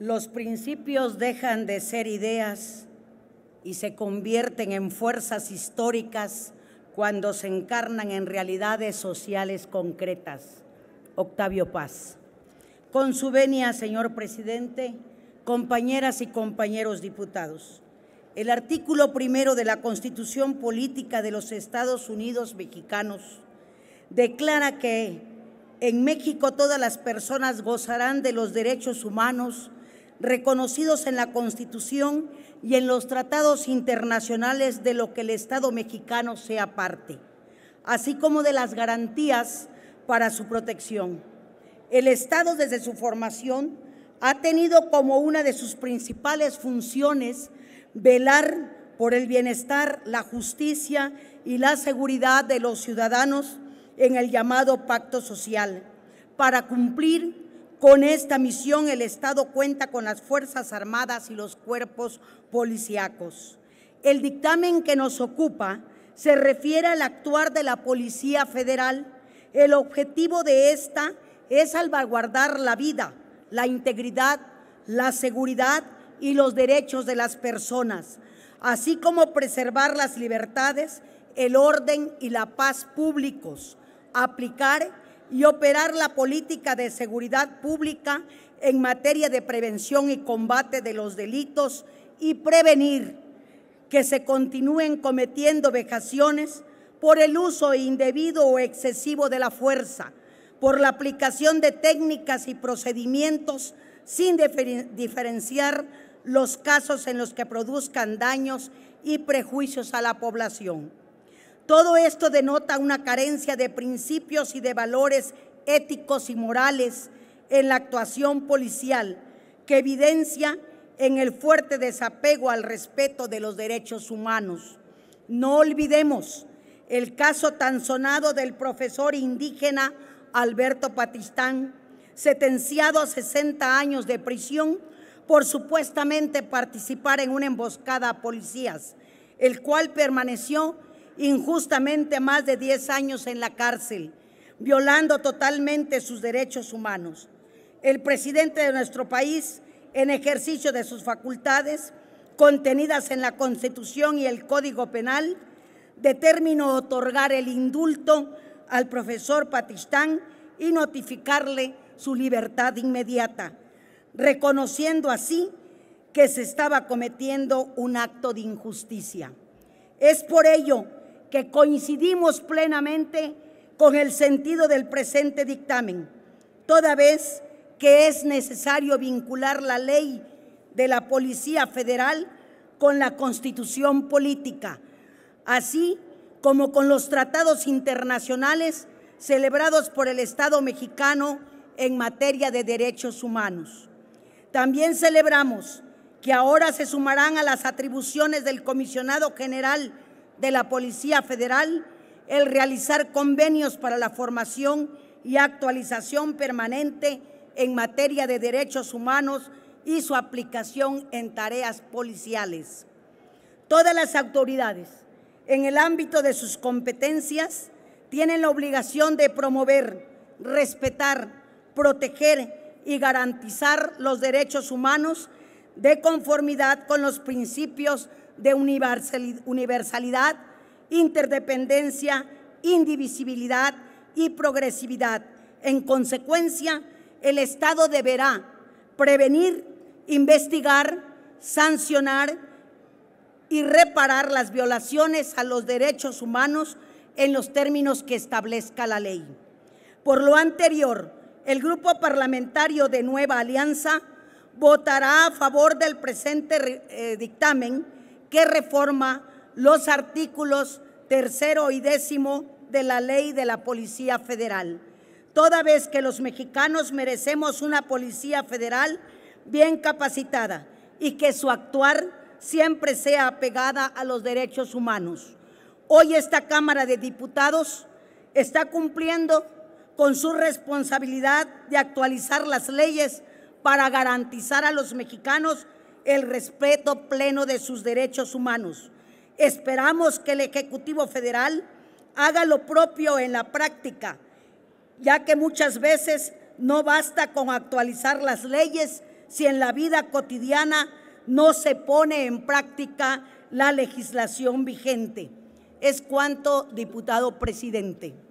los principios dejan de ser ideas y se convierten en fuerzas históricas cuando se encarnan en realidades sociales concretas. Octavio Paz. Con su venia, señor presidente, compañeras y compañeros diputados, el artículo primero de la Constitución Política de los Estados Unidos Mexicanos declara que en México todas las personas gozarán de los derechos humanos reconocidos en la Constitución y en los tratados internacionales de lo que el Estado mexicano sea parte, así como de las garantías para su protección. El Estado desde su formación ha tenido como una de sus principales funciones velar por el bienestar, la justicia y la seguridad de los ciudadanos en el llamado pacto social, para cumplir con esta misión el Estado cuenta con las Fuerzas Armadas y los cuerpos policíacos. El dictamen que nos ocupa se refiere al actuar de la Policía Federal. El objetivo de esta es salvaguardar la vida, la integridad, la seguridad y los derechos de las personas, así como preservar las libertades, el orden y la paz públicos, aplicar y operar la política de seguridad pública en materia de prevención y combate de los delitos y prevenir que se continúen cometiendo vejaciones por el uso indebido o excesivo de la fuerza, por la aplicación de técnicas y procedimientos sin diferenciar los casos en los que produzcan daños y prejuicios a la población. Todo esto denota una carencia de principios y de valores éticos y morales en la actuación policial que evidencia en el fuerte desapego al respeto de los derechos humanos. No olvidemos el caso tan sonado del profesor indígena Alberto Patistán, sentenciado a 60 años de prisión por supuestamente participar en una emboscada a policías, el cual permaneció injustamente más de 10 años en la cárcel, violando totalmente sus derechos humanos. El presidente de nuestro país, en ejercicio de sus facultades contenidas en la Constitución y el Código Penal, determinó otorgar el indulto al profesor Patistán y notificarle su libertad inmediata, reconociendo así que se estaba cometiendo un acto de injusticia. Es por ello que coincidimos plenamente con el sentido del presente dictamen, toda vez que es necesario vincular la ley de la Policía Federal con la Constitución Política, así como con los tratados internacionales celebrados por el Estado mexicano en materia de derechos humanos. También celebramos que ahora se sumarán a las atribuciones del Comisionado General de la Policía Federal el realizar convenios para la formación y actualización permanente en materia de derechos humanos y su aplicación en tareas policiales. Todas las autoridades, en el ámbito de sus competencias, tienen la obligación de promover, respetar, proteger y garantizar los derechos humanos de conformidad con los principios de universalidad, interdependencia, indivisibilidad y progresividad. En consecuencia, el Estado deberá prevenir, investigar, sancionar y reparar las violaciones a los derechos humanos en los términos que establezca la ley. Por lo anterior, el Grupo Parlamentario de Nueva Alianza votará a favor del presente eh, dictamen que reforma los artículos tercero y décimo de la ley de la Policía Federal. Toda vez que los mexicanos merecemos una Policía Federal bien capacitada y que su actuar siempre sea apegada a los derechos humanos. Hoy esta Cámara de Diputados está cumpliendo con su responsabilidad de actualizar las leyes para garantizar a los mexicanos el respeto pleno de sus derechos humanos. Esperamos que el Ejecutivo Federal haga lo propio en la práctica, ya que muchas veces no basta con actualizar las leyes si en la vida cotidiana no se pone en práctica la legislación vigente. Es cuanto, diputado presidente.